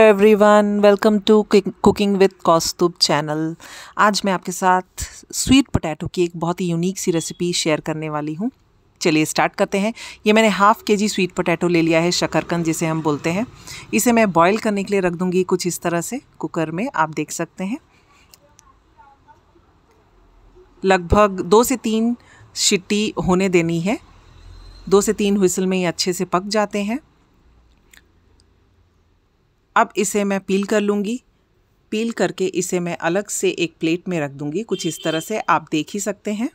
every everyone welcome to cooking with Kaustubh channel आज मैं आपके साथ स्वीट पोटैटो की एक बहुत ही यूनिक सी रेसिपी शेयर करने वाली हूँ चलिए स्टार्ट करते हैं ये मैंने हाफ़ के जी स्वीट पोटैटो ले लिया है शकरकंद जिसे हम बोलते हैं इसे मैं बॉईल करने के लिए रख दूँगी कुछ इस तरह से कुकर में आप देख सकते हैं लगभग दो से तीन सिट्टी होने देनी है दो से तीन हुसल में ये अच्छे से पक जाते हैं अब इसे मैं पील कर लूँगी पील करके इसे मैं अलग से एक प्लेट में रख दूँगी कुछ इस तरह से आप देख ही सकते हैं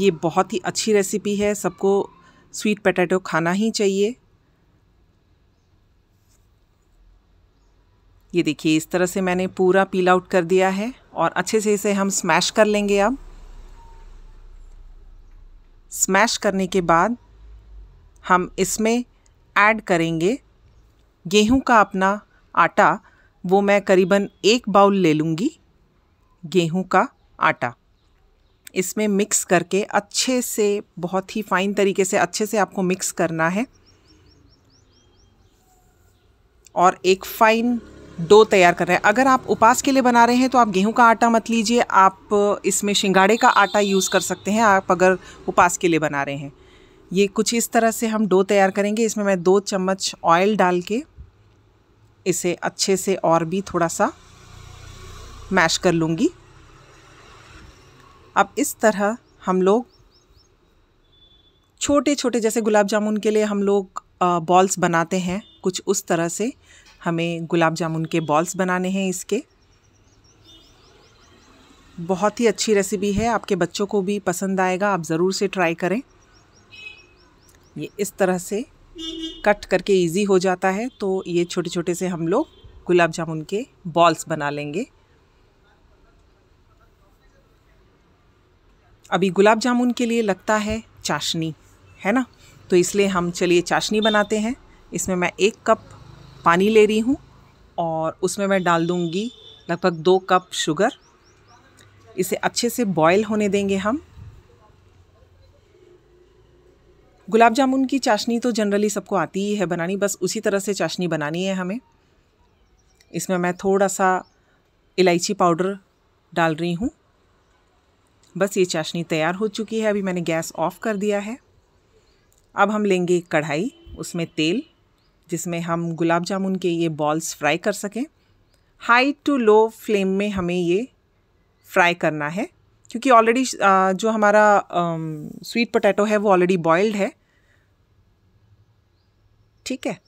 ये बहुत ही अच्छी रेसिपी है सबको स्वीट पटेटो खाना ही चाहिए ये देखिए इस तरह से मैंने पूरा पील आउट कर दिया है और अच्छे से इसे हम स्मैश कर लेंगे अब स्मैश करने के बाद हम इसमें ऐड करेंगे गेहूं का अपना आटा वो मैं करीबन एक बाउल ले लूँगी गेहूं का आटा इसमें मिक्स करके अच्छे से बहुत ही फाइन तरीके से अच्छे से आपको मिक्स करना है और एक फ़ाइन डो तैयार कर रहे हैं अगर आप उपास के लिए बना रहे हैं तो आप गेहूं का आटा मत लीजिए आप इसमें शिंगाड़े का आटा यूज़ कर सकते हैं आप अगर उपास के लिए बना रहे हैं ये कुछ इस तरह से हम डो तैयार करेंगे इसमें मैं दो चम्मच ऑयल डाल के इसे अच्छे से और भी थोड़ा सा मैश कर लूँगी अब इस तरह हम लोग छोटे छोटे जैसे गुलाब जामुन के लिए हम लोग बॉल्स बनाते हैं कुछ उस तरह से हमें गुलाब जामुन के बॉल्स बनाने हैं इसके बहुत ही अच्छी रेसिपी है आपके बच्चों को भी पसंद आएगा आप ज़रूर से ट्राई करें ये इस तरह से कट करके इजी हो जाता है तो ये छोटे छोटे से हम लोग गुलाब जामुन के बॉल्स बना लेंगे अभी गुलाब जामुन के लिए लगता है चाशनी है ना तो इसलिए हम चलिए चाशनी बनाते हैं इसमें मैं एक कप पानी ले रही हूँ और उसमें मैं डाल दूँगी लगभग दो कप शुगर इसे अच्छे से बॉयल होने देंगे हम गुलाब जामुन की चाशनी तो जनरली सबको आती ही है बनानी बस उसी तरह से चाशनी बनानी है हमें इसमें मैं थोड़ा सा इलायची पाउडर डाल रही हूँ बस ये चाशनी तैयार हो चुकी है अभी मैंने गैस ऑफ कर दिया है अब हम लेंगे कढ़ाई उसमें तेल जिसमें हम गुलाब जामुन के ये बॉल्स फ्राई कर सकें हाई टू लो फ्लेम में हमें ये फ्राई करना है क्योंकि ऑलरेडी जो हमारा स्वीट पोटैटो है वो ऑलरेडी बॉयल्ड है ठीक है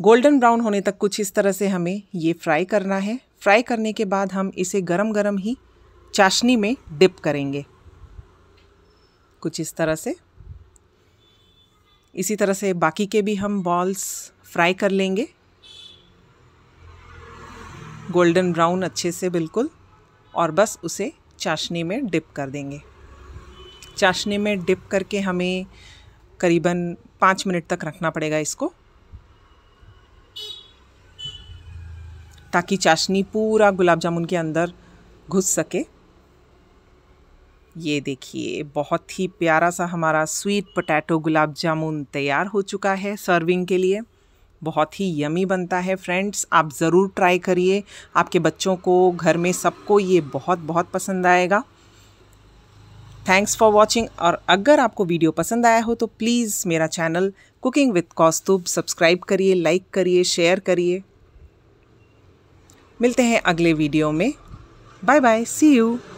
गोल्डन ब्राउन होने तक कुछ इस तरह से हमें ये फ्राई करना है फ्राई करने के बाद हम इसे गरम गरम ही चाशनी में डिप करेंगे कुछ इस तरह से इसी तरह से बाकी के भी हम बॉल्स फ्राई कर लेंगे गोल्डन ब्राउन अच्छे से बिल्कुल और बस उसे चाशनी में डिप कर देंगे चाशनी में डिप करके हमें करीबन पाँच मिनट तक रखना पड़ेगा इसको ताकि चाशनी पूरा गुलाब जामुन के अंदर घुस सके ये देखिए बहुत ही प्यारा सा हमारा स्वीट पोटैटो गुलाब जामुन तैयार हो चुका है सर्विंग के लिए बहुत ही यमी बनता है फ्रेंड्स आप ज़रूर ट्राई करिए आपके बच्चों को घर में सबको ये बहुत बहुत पसंद आएगा थैंक्स फॉर वॉचिंग और अगर आपको वीडियो पसंद आया हो तो प्लीज़ मेरा channel cooking with Kaustubh subscribe करिए लाइक करिए शेयर करिए मिलते हैं अगले वीडियो में बाय बाय सी यू